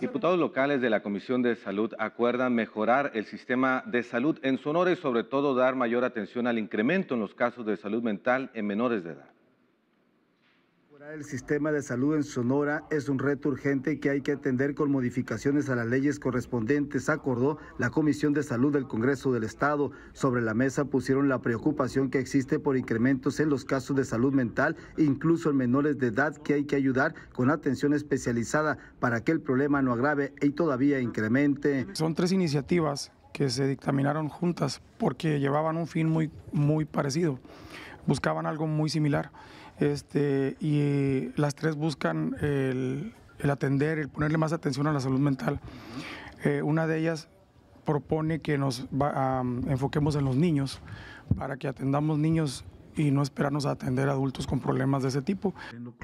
Diputados locales de la Comisión de Salud acuerdan mejorar el sistema de salud en Sonora y sobre todo dar mayor atención al incremento en los casos de salud mental en menores de edad el sistema de salud en Sonora es un reto urgente que hay que atender con modificaciones a las leyes correspondientes, acordó la Comisión de Salud del Congreso del Estado. Sobre la mesa pusieron la preocupación que existe por incrementos en los casos de salud mental, incluso en menores de edad, que hay que ayudar con atención especializada para que el problema no agrave y todavía incremente. Son tres iniciativas que se dictaminaron juntas porque llevaban un fin muy, muy parecido buscaban algo muy similar. Este, y las tres buscan el, atender, el ponerle más atención a la salud mental. Eh, una de ellas propone que nos enfoquemos en los niños, para que atendamos niños y no esperarnos a atender adultos con problemas de ese tipo.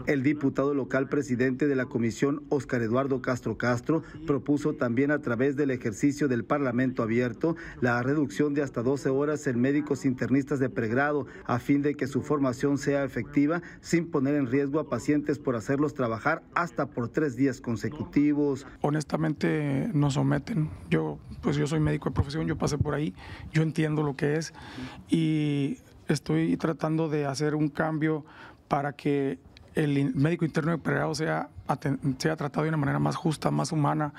El diputado local presidente de la comisión, Óscar Eduardo Castro Castro, propuso también a través del ejercicio del Parlamento abierto la reducción de hasta 12 horas en médicos internistas de pregrado a fin de que su formación sea efectiva sin poner en riesgo a pacientes por hacerlos trabajar hasta por tres días consecutivos. Honestamente nos someten. Yo, pues yo soy médico de profesión, yo pasé por ahí, yo entiendo lo que es y estoy tratando de hacer un cambio para que el médico interno de pregrado sea, sea tratado de una manera más justa, más humana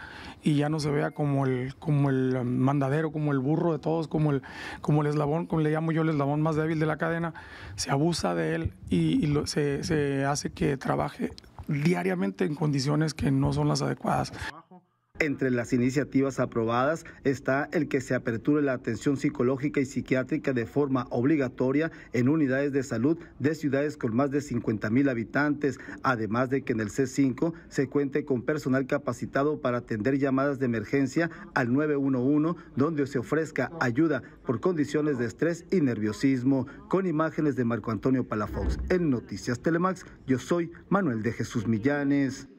y ya no se vea como el, como el um, mandadero, como el burro de todos, como el, como el eslabón, como le llamo yo el eslabón más débil de la cadena, se abusa de él y, se, se hace que trabaje diariamente en condiciones que no son las adecuadas. Entre las iniciativas aprobadas está el que se aperture la atención psicológica y psiquiátrica de forma obligatoria en unidades de salud de ciudades con más de 50 mil habitantes, además de que en el C5 se cuente con personal capacitado para atender llamadas de emergencia al 911, donde se ofrezca ayuda por condiciones de estrés y nerviosismo. Con imágenes de Marco Antonio Palafox en Noticias Telemax, yo soy Manuel de Jesús Millanes.